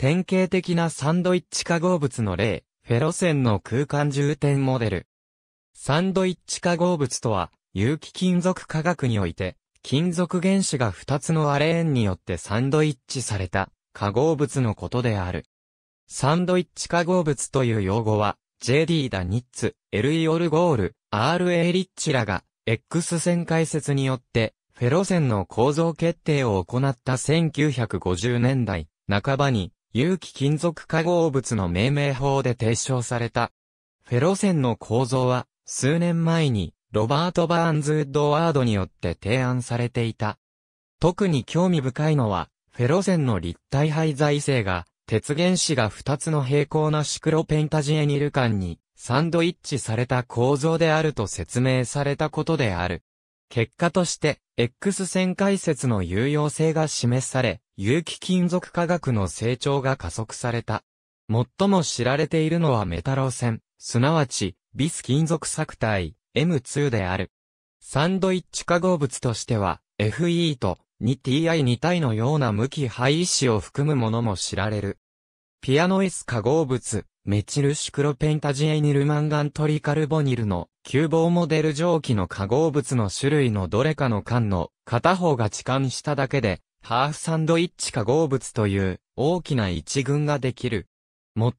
典型的なサンドイッチ化合物の例、フェロセンの空間重点モデル。サンドイッチ化合物とは、有機金属化学において、金属原子が2つのアレーンによってサンドイッチされた化合物のことである。サンドイッチ化合物という用語は、JD ダ・ニッツ、L・ イオルゴール、RA リッチらが、X 線解説によって、フェロセンの構造決定を行った1950年代半ばに、有機金属化合物の命名法で提唱された。フェロセンの構造は、数年前に、ロバート・バーンズ・ウッドワードによって提案されていた。特に興味深いのは、フェロセンの立体廃材性が、鉄原子が2つの平行なシクロペンタジエニル間にサンドイッチされた構造であると説明されたことである。結果として、X 線解説の有用性が示され、有機金属化学の成長が加速された。最も知られているのはメタロ線、すなわち、ビス金属作体、M2 である。サンドイッチ化合物としては、FE と 2TI2 体のような無機廃子を含むものも知られる。ピアノイス化合物、メチルシクロペンタジエニルマンガントリカルボニルの急棒モデル蒸気の化合物の種類のどれかの間の片方が置換しただけで、ハーフサンドイッチ化合物という大きな一群ができる。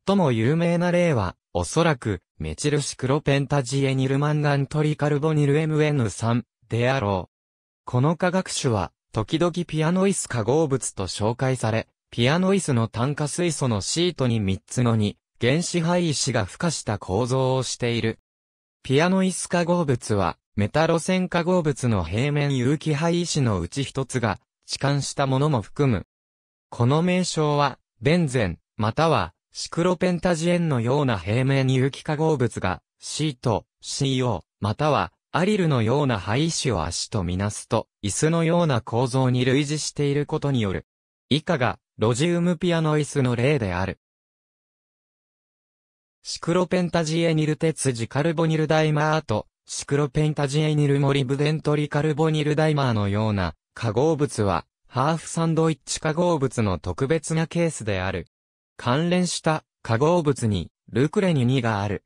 最も有名な例は、おそらく、メチルシクロペンタジエニルマンガントリカルボニル MN3 であろう。この化学種は、時々ピアノイス化合物と紹介され、ピアノイスの炭化水素のシートに3つの2、原子配石が孵化した構造をしている。ピアノイス化合物は、メタロ線化合物の平面有機配石のうち一つが、置換したものも含む。この名称は、ベンゼン、または、シクロペンタジエンのような平面有機化合物が、C と CO、または、アリルのような灰石を足とみなすと、椅子のような構造に類似していることによる。以下が、ロジウムピアノ椅子の例である。シクロペンタジエニル鉄ジカルボニルダイマーと、シクロペンタジエニルモリブデントリカルボニルダイマーのような化合物は、ハーフサンドイッチ化合物の特別なケースである。関連した化合物に、ルクレニ2がある。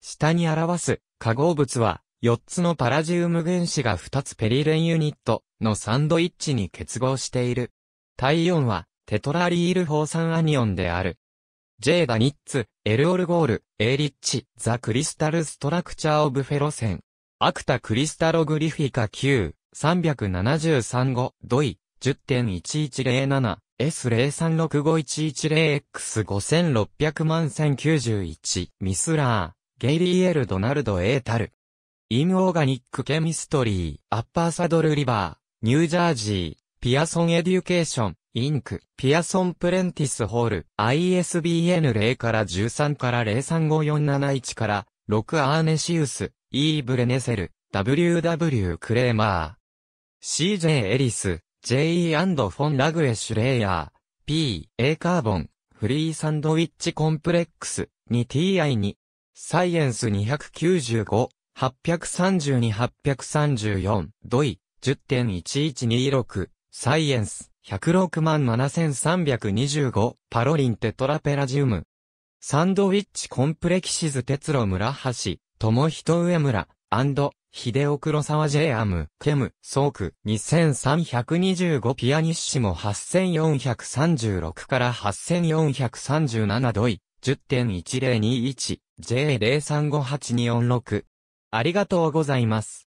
下に表す化合物は、4つのパラジウム原子が2つペリレンユニットのサンドイッチに結合している。体温は、テトラリール放酸アニオンである。ジェーダ・ニッツ、エル・オルゴール、エイ・リッチ、ザ・クリスタル・ストラクチャー・オブ・フェロセン。アクタ・クリスタログリフィカ Q、373五ドイ、10.1107、S036511X5600 万1091、ミスラー、ゲイリー・エル・ドナルド・エータル。イン・オーガニック・ケミストリー、アッパー・サドル・リバー、ニュージャージー、ピアソン・エデュケーション、インク、ピアソン・プレンティス・ホール、ISBN 0から13から035471から6アーネシウス、E・ ブレネセル、WW・ クレーマー、CJ・ エリス、J.E. フォン・ラグエ・シュレイヤー、P、A カーボン、フリーサンドウィッチコンプレックス、2 t i に、サイエンス295、832-834、ドイ、10.1126、サイエンス、1067325パロリンテトラペラジウム。サンドウィッチコンプレキシズ鉄路村橋、友人上村、アンド、秀サワジェアム、ケム、ソーク、2325ピアニッシモ8436から8437ドイ、10.1021、J035826 4。ありがとうございます。